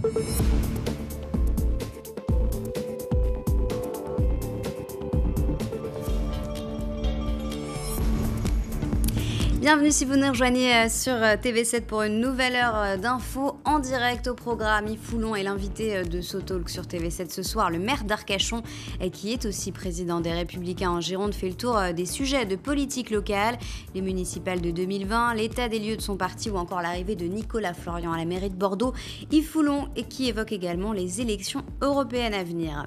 すっごい Bienvenue si vous nous rejoignez euh, sur euh, TV7 pour une nouvelle heure euh, d'infos en direct au programme. Yves Foulon est l'invité de talk sur TV7 ce soir. Le maire d'Arcachon, qui est aussi président des Républicains en Gironde, fait le tour des sujets de politique locale, les municipales de 2020, l'état des lieux de son parti ou encore l'arrivée de Nicolas Florian à la mairie de Bordeaux. Yves Foulon, qui évoque également les élections européennes à venir.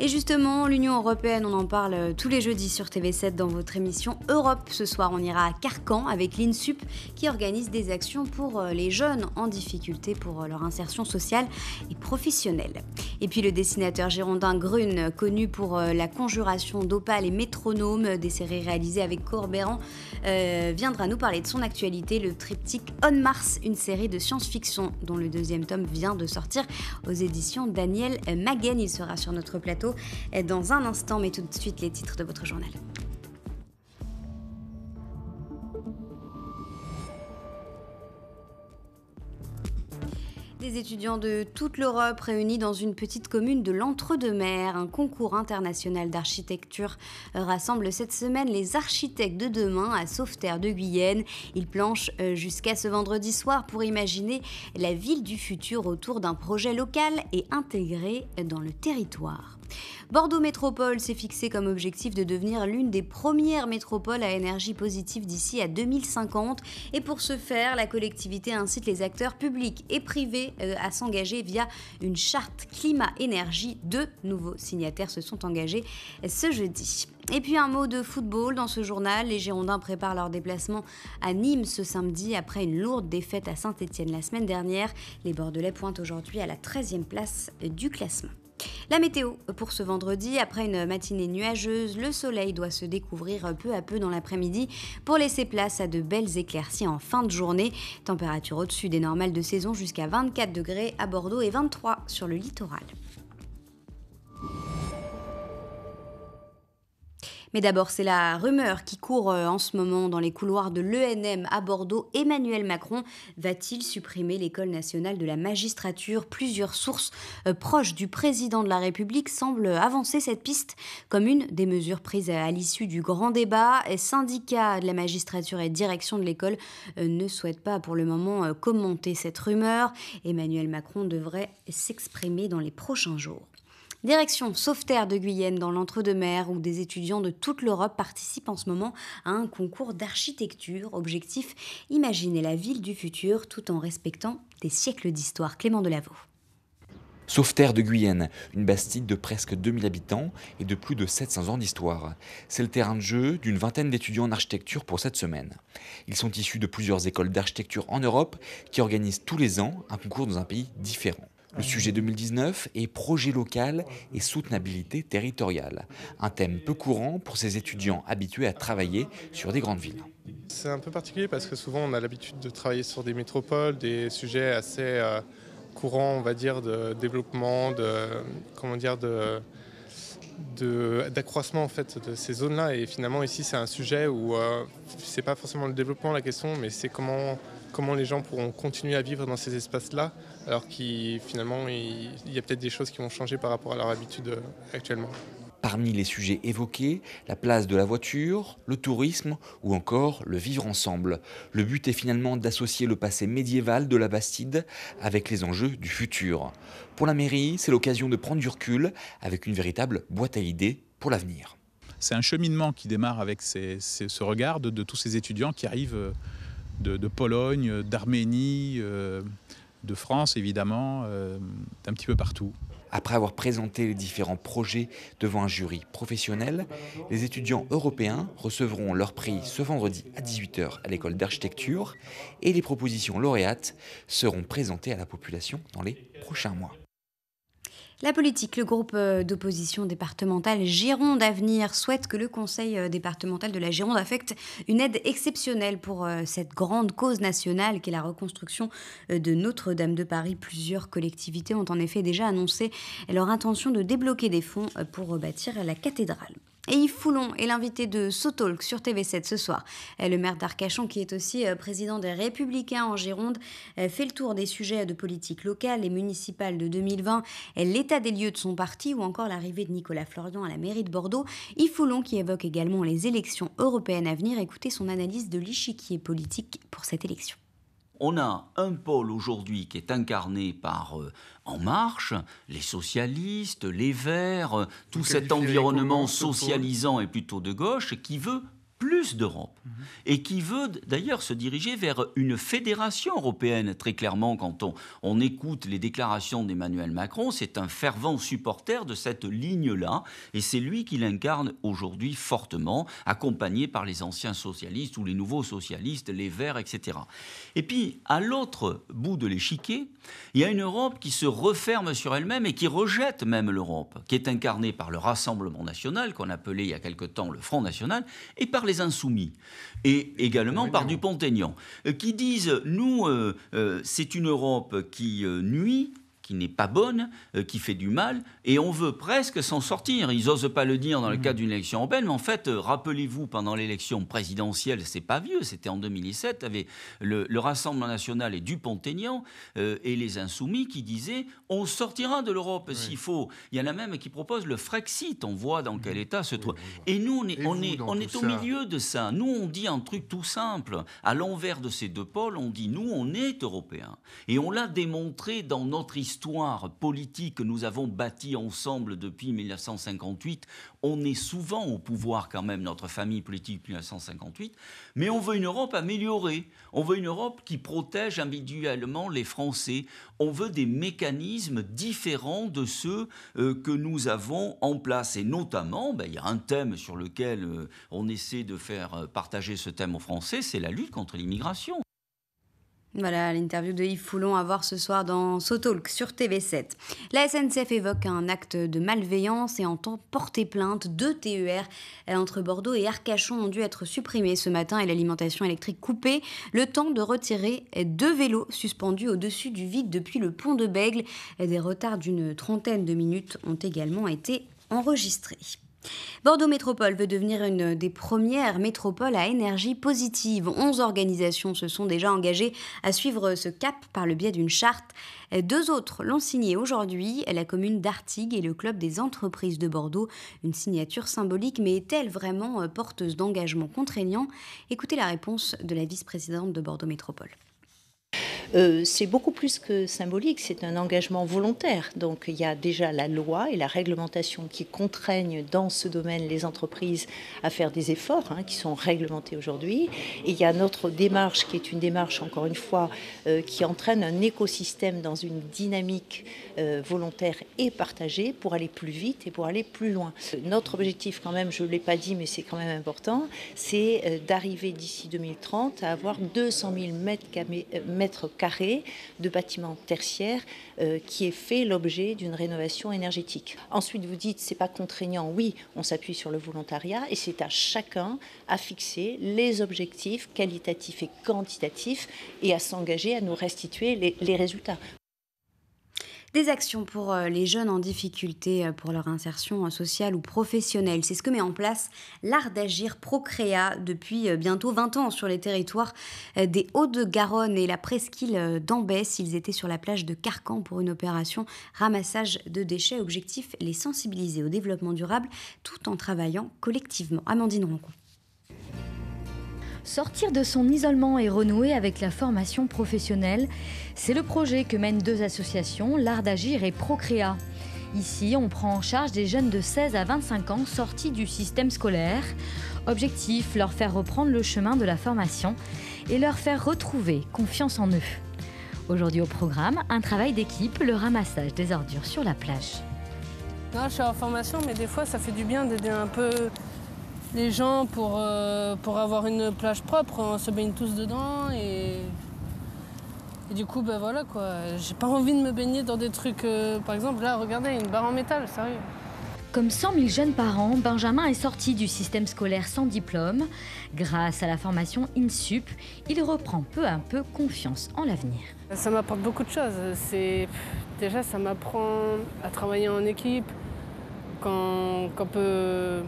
Et justement, l'Union européenne, on en parle euh, tous les jeudis sur TV7 dans votre émission Europe. Ce soir, on ira à Carcan avec l'INSUP qui organise des actions pour euh, les jeunes en difficulté pour euh, leur insertion sociale et professionnelle. Et puis le dessinateur gérondin Grune, connu pour euh, la conjuration Dopales et Métronome, euh, des séries réalisées avec Corberan, euh, viendra nous parler de son actualité, le triptyque On Mars, une série de science-fiction dont le deuxième tome vient de sortir aux éditions Daniel Maguen. Il sera sur notre plateau dans un instant, mais tout de suite les titres de votre journal. Des étudiants de toute l'Europe réunis dans une petite commune de l'Entre-deux-Mers, un concours international d'architecture rassemble cette semaine les architectes de demain à Sauveterre de Guyenne. Ils planchent euh, jusqu'à ce vendredi soir pour imaginer la ville du futur autour d'un projet local et intégré dans le territoire. Bordeaux Métropole s'est fixé comme objectif de devenir l'une des premières métropoles à énergie positive d'ici à 2050 et pour ce faire, la collectivité incite les acteurs publics et privés euh, à s'engager via une charte climat-énergie. Deux nouveaux signataires se sont engagés ce jeudi. Et puis un mot de football dans ce journal. Les Girondins préparent leur déplacement à Nîmes ce samedi après une lourde défaite à saint étienne la semaine dernière. Les Bordelais pointent aujourd'hui à la 13e place du classement. La météo pour ce vendredi, après une matinée nuageuse, le soleil doit se découvrir peu à peu dans l'après-midi pour laisser place à de belles éclaircies en fin de journée. Température au-dessus des normales de saison jusqu'à 24 degrés à Bordeaux et 23 sur le littoral. Mais d'abord, c'est la rumeur qui court euh, en ce moment dans les couloirs de l'ENM à Bordeaux. Emmanuel Macron va-t-il supprimer l'école nationale de la magistrature Plusieurs sources euh, proches du président de la République semblent avancer cette piste comme une des mesures prises à l'issue du grand débat. Syndicats de la magistrature et direction de l'école euh, ne souhaitent pas pour le moment commenter cette rumeur. Emmanuel Macron devrait s'exprimer dans les prochains jours. Direction Sauveterre de Guyenne dans l'entre-deux-mers où des étudiants de toute l'Europe participent en ce moment à un concours d'architecture. Objectif imaginer la ville du futur tout en respectant des siècles d'histoire. Clément Delavaux. Sauveterre de Guyenne, une bastide de presque 2000 habitants et de plus de 700 ans d'histoire. C'est le terrain de jeu d'une vingtaine d'étudiants en architecture pour cette semaine. Ils sont issus de plusieurs écoles d'architecture en Europe qui organisent tous les ans un concours dans un pays différent. Le sujet 2019 est projet local et soutenabilité territoriale, un thème peu courant pour ces étudiants habitués à travailler sur des grandes villes. C'est un peu particulier parce que souvent on a l'habitude de travailler sur des métropoles, des sujets assez euh, courants, on va dire, de développement, de comment dire, de d'accroissement en fait de ces zones-là et finalement ici c'est un sujet où euh, c'est pas forcément le développement la question mais c'est comment comment les gens pourront continuer à vivre dans ces espaces-là, alors qu'il finalement il, y a peut-être des choses qui vont changer par rapport à leur habitude euh, actuellement. Parmi les sujets évoqués, la place de la voiture, le tourisme ou encore le vivre ensemble. Le but est finalement d'associer le passé médiéval de la Bastide avec les enjeux du futur. Pour la mairie, c'est l'occasion de prendre du recul avec une véritable boîte à idées pour l'avenir. C'est un cheminement qui démarre avec ce regard de, tous ces étudiants qui arrivent. Euh, de, Pologne, euh, d'Arménie, euh, de France évidemment, euh, d'un petit peu partout. Après avoir présenté les différents projets devant un jury professionnel, les étudiants européens recevront leur prix ce vendredi à 18h à l'école d'architecture et les propositions lauréates seront présentées à la population dans les prochains mois. La politique, le groupe euh, d'opposition départementale Gironde Avenir souhaite que le conseil euh, départemental de la Gironde affecte une aide exceptionnelle pour euh, cette grande cause nationale qui est la reconstruction de Notre-Dame de Paris. Plusieurs collectivités ont en effet déjà annoncé leur intention de débloquer des fonds pour rebâtir la cathédrale. Et Yves Foulon est l'invité de Sotalk sur TV7 ce soir. Euh, le maire d'Arcachon, qui est aussi euh, président des Républicains en Gironde, euh, fait le tour des sujets de politique locale et municipale de 2020, l'état des lieux de son parti ou encore l'arrivée de Nicolas Florian à la mairie de Bordeaux. Yves Foulon qui évoque également les élections européennes à venir. Écoutez son analyse de l'échiquier politique pour cette élection. On a un pôle aujourd'hui qui est incarné par euh, En Marche, les socialistes, les Verts, euh, tout cet environnement socialisant et plutôt de gauche qui veut plus d'Europe mhm. et qui veut d'ailleurs se diriger vers une fédération européenne. Très clairement, quand on, on écoute les déclarations d'Emmanuel Macron, c'est un fervent supporter de cette ligne-là et c'est lui qui l'incarne aujourd'hui fortement, accompagné par les anciens socialistes ou les nouveaux socialistes, les Verts, etc. Et puis, à l'autre bout de l'échiquier, il y a une Europe qui se referme sur elle-même et qui rejette même l'Europe, qui est incarnée par le Rassemblement national, qu'on appelait il y a quelque temps le Front national, et par les institutions soumis et également par Dupont-Aignan, euh, qui disent, nous, euh, euh, c'est une Europe qui nuit qui n'est pas bonne, euh, qui fait du mal, et on veut presque s'en sortir. Ils n'osent pas le dire dans le mmh. cadre d'une élection européenne, mais en fait, euh, rappelez-vous, pendant l'élection présidentielle, c'est pas vieux, c'était en 2007, avait le, Rassemblement national et Dupont-Aignan euh, et les Insoumis qui disaient on sortira de l'Europe s'il faut. Il y en a même qui proposent le Frexit, on voit dans quel mmh. état se trouve. Et nous, on est, on est, au milieu de ça. Nous, on dit un truc tout simple. À l'envers de ces deux pôles, on dit nous, on est européens. Et on l'a démontré dans notre histoire histoire politique que nous avons bâtie ensemble depuis 1958. On est souvent au pouvoir quand même, notre famille politique depuis 1958, mais on veut une Europe améliorée. On veut une Europe qui protège individuellement les Français. On veut des mécanismes différents de ceux euh, que nous avons en place. Et notamment, ben, il y a un thème sur lequel euh, on essaie de faire euh, partager ce thème aux Français, c'est la lutte contre l'immigration. Voilà l'interview de Yves Foulon à voir ce soir dans Sotalk sur TV7. La SNCF évoque un acte de malveillance et entend porter plainte. Deux TER entre Bordeaux et Arcachon ont dû être supprimés ce matin et l'alimentation électrique coupée. Le temps de retirer deux vélos suspendus au-dessus du vide depuis le pont de Bègle. Des retards d'une trentaine de minutes ont également été enregistrés. Bordeaux Métropole veut devenir une des premières métropoles à énergie positive. Onze organisations se sont déjà engagées à suivre ce cap par le biais d'une charte. Deux autres l'ont signée aujourd'hui, la commune d'Artigues et le club des entreprises de Bordeaux. Une signature symbolique, mais est-elle vraiment porteuse d'engagement contraignant Écoutez la réponse de la vice-présidente de Bordeaux Métropole. Euh, c'est beaucoup plus que symbolique, c'est un engagement volontaire. Donc il y a déjà la loi et la réglementation qui contraignent dans ce domaine les entreprises à faire des efforts hein, qui sont réglementés aujourd'hui. Et il y a notre démarche qui est une démarche, encore une fois, euh, qui entraîne un écosystème dans une dynamique euh, volontaire et partagée pour aller plus vite et pour aller plus loin. Notre objectif quand même, je ne l'ai pas dit, mais c'est quand même important, c'est d'arriver d'ici 2030 à avoir 200 000 mètres carrés carrés de bâtiments tertiaires euh, qui est fait l'objet d'une rénovation énergétique. Ensuite, vous dites c'est pas contraignant. Oui, on s'appuie sur le volontariat et c'est à chacun à fixer les objectifs qualitatifs et quantitatifs et à s'engager à nous restituer les résultats des actions pour euh, les jeunes en difficulté euh, pour leur insertion euh, sociale ou professionnelle. C'est ce que met en place l'art d'agir Procréa depuis bientôt 20 ans sur les territoires des Hauts-de-Garonne et la presqu'île d'Ambès. Ils étaient sur la plage de Carcan pour une opération ramassage de déchets. Objectif les sensibiliser au développement durable tout en travaillant collectivement. Amandine Roncon. Sortir de son isolement et renouer avec la formation professionnelle, c'est le projet que mènent deux associations, l'Art d'agir et Procréa. Ici, on prend en charge des jeunes de 16 à 25 ans sortis du système scolaire. Objectif, leur faire reprendre le chemin de la formation et leur faire retrouver confiance en eux. Aujourd'hui au programme, un travail d'équipe, le ramassage des ordures sur la plage. je suis en formation, mais des fois, ça fait du bien d'aider un peu les gens pour, euh, pour avoir une plage propre. On se baigne tous dedans et, du coup, ben voilà quoi. J'ai pas envie de me baigner dans des trucs. Euh, par exemple, là, regardez, une barre en métal, sérieux. Comme 100 000 jeunes parents Benjamin est sorti du système scolaire sans diplôme. Grâce à la formation INSUP, il reprend peu à peu confiance en l'avenir. Ça m'apporte beaucoup de choses. C'est Déjà, ça m'apprend à travailler en équipe, quand quand peut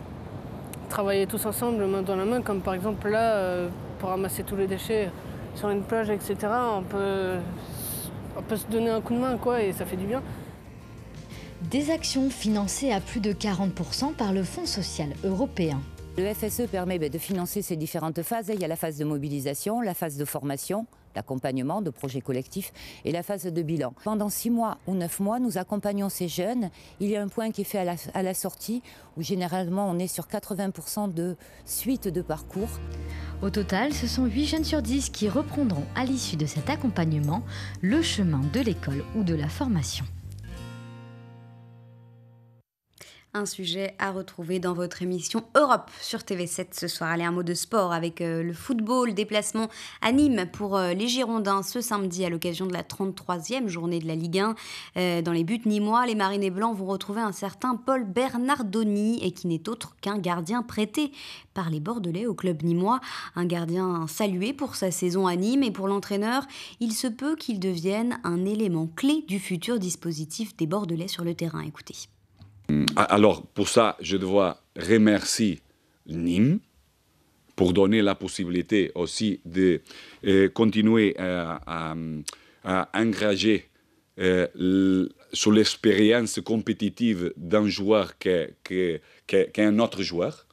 travailler tous ensemble, main dans la main, comme par exemple là, euh, pour ramasser tous les déchets sur une plage, etc., on peut, on peut se donner un coup de main, quoi, et ça fait du bien. Des actions financées à plus de 40% par le Fonds social européen. Le FSE permet bah, de financer ces différentes phases. Il y a la phase de mobilisation, la phase de formation, l'accompagnement de projets collectifs et la phase de bilan. Pendant six mois ou neuf mois, nous accompagnons ces jeunes. Il y a un point qui est fait à la, à la sortie où généralement on est sur 80% de suite de parcours. Au total, ce sont 8 jeunes sur 10 qui reprendront à l'issue de cet accompagnement le chemin de l'école ou de la formation. un sujet à retrouver dans votre émission Europe sur TV7 ce soir. Allez, un mot de sport avec euh, le football, déplacement à Nîmes pour euh, les Girondins ce samedi à l'occasion de la 33e journée de la Ligue 1. Euh, dans les buts nîmois, les Marinés Blancs vont retrouver un certain Paul Bernardoni et qui n'est autre qu'un gardien prêté par les Bordelais au club nîmois. Un gardien salué pour sa saison à Nîmes et pour l'entraîneur, il se peut qu'il devienne un élément clé du futur dispositif des Bordelais sur le terrain. Écoutez. Mm. Alors, pour ça, je dois remercier Nîmes pour donner la possibilité aussi de euh, continuer à, à, engager euh, sur l'expérience compétitive d'un joueur qui est un autre joueur,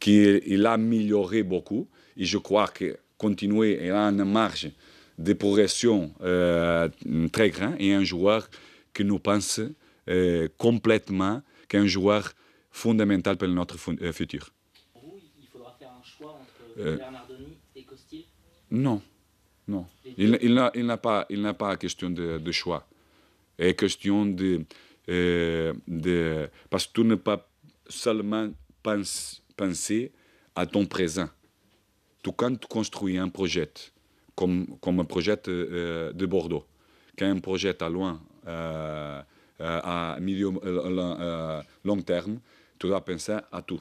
qui il a amélioré beaucoup. Et je crois que continuer, à a une marge de progression euh, très grande et un joueur que nous pense... Euh, complètement qu'un joueur fondamental pour notre euh, futur. Pour vous, il faudra faire un choix entre euh, Bernardoni et Costil Non, non. Il, il n'a pas, il n'a pas question de, de, choix. est question de, de parce que tu ne pas seulement pense, penser à ton présent. tout quand tu construis un projet, comme, comme un projet de Bordeaux, quand un projet à loin euh, à milieu, euh, euh, long terme, tu dois penser à tout.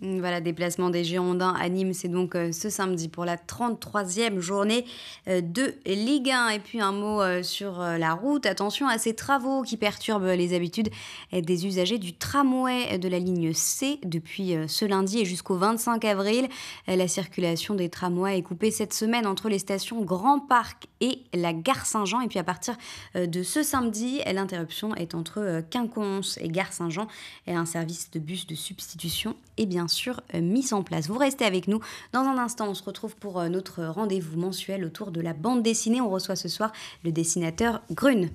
Mm, voilà, déplacement des Girondins à Nîmes, c'est donc euh, ce samedi pour la 33e journée euh, de Ligue 1. Et puis un mot euh, sur la route, attention à ces travaux qui perturbent les habitudes des usagers du tramway de la ligne C depuis ce lundi et jusqu'au 25 avril. La circulation des tramways est coupée cette semaine entre les stations Grand Parc et la gare Saint-Jean. Et puis à partir de ce samedi, l'interruption est entre Quinconce et gare Saint-Jean et un service de bus de substitution est bien sur euh, mise en place. Vous restez avec nous. Dans un instant, on se retrouve pour euh, notre rendez-vous mensuel autour de la bande dessinée. On reçoit ce soir le dessinateur Grune.